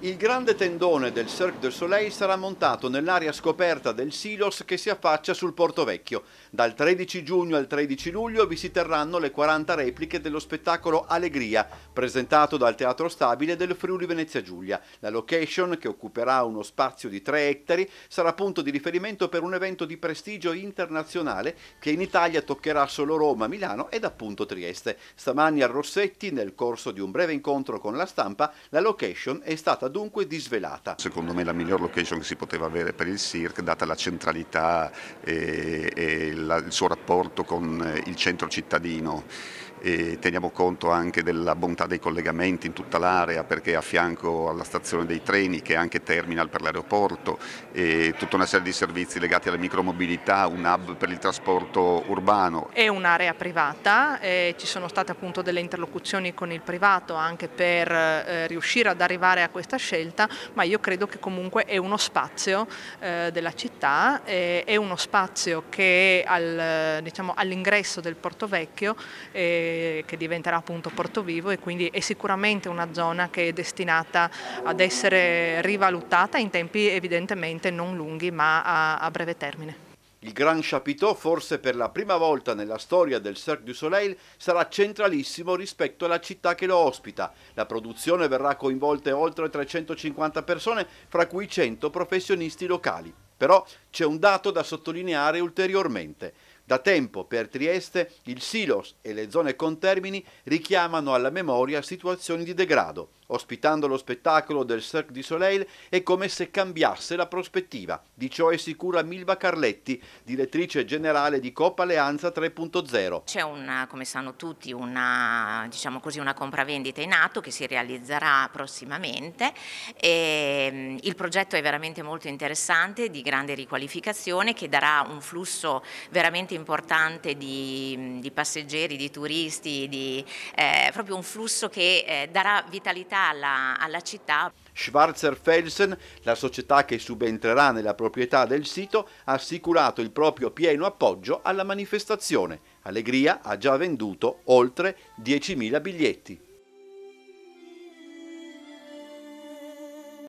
Il grande tendone del Cirque du Soleil sarà montato nell'area scoperta del Silos che si affaccia sul Porto Vecchio. Dal 13 giugno al 13 luglio vi si terranno le 40 repliche dello spettacolo Allegria, presentato dal Teatro Stabile del Friuli Venezia Giulia. La location, che occuperà uno spazio di 3 ettari, sarà punto di riferimento per un evento di prestigio internazionale che in Italia toccherà solo Roma, Milano ed appunto Trieste. Stamani a Rossetti, nel corso di un breve incontro con la stampa, la location è stata stata dunque disvelata. Secondo me la miglior location che si poteva avere per il Cirque, data la centralità e, e la, il suo rapporto con eh, il centro cittadino e teniamo conto anche della bontà dei collegamenti in tutta l'area perché a fianco alla stazione dei treni che è anche terminal per l'aeroporto e tutta una serie di servizi legati alla micromobilità, un hub per il trasporto urbano. È un'area privata, eh, ci sono state appunto delle interlocuzioni con il privato anche per eh, riuscire ad arrivare a questa scelta, ma io credo che comunque è uno spazio eh, della città, è uno spazio che al, diciamo, all'ingresso del Porto Vecchio eh, che, diventerà appunto Porto Vivo e quindi è sicuramente una zona che è destinata ad essere rivalutata in tempi evidentemente non lunghi ma a, a breve termine. Il Grand Chapiteau, forse per la prima volta nella storia del Cirque du Soleil, sarà centralissimo rispetto alla città che lo ospita. La produzione verrà coinvolte oltre 350 persone, fra cui 100 professionisti locali. Però c'è un dato da sottolineare ulteriormente. Da tempo per Trieste il silos e le zone contermini richiamano alla memoria situazioni di degrado, ospitando lo spettacolo del Cirque du Soleil è come se cambiasse la prospettiva. Di ciò è sicura Milva Carletti, direttrice generale di Coppa Alleanza 3.0. C'è una, come sanno tutti, una, diciamo così, una compravendita in atto che si realizzerà prossimamente. E, ehm, il progetto è veramente molto interessante, di grande riqualificazione, che darà un flusso veramente parte importante di, di passeggeri, di turisti, di, eh, proprio un flusso che eh, darà vitalità alla, alla città. Schwarzer Felsen, la società che subentrerà nella proprietà del sito, ha assicurato il proprio pieno appoggio alla manifestazione. Allegria ha già venduto oltre 10.000 biglietti.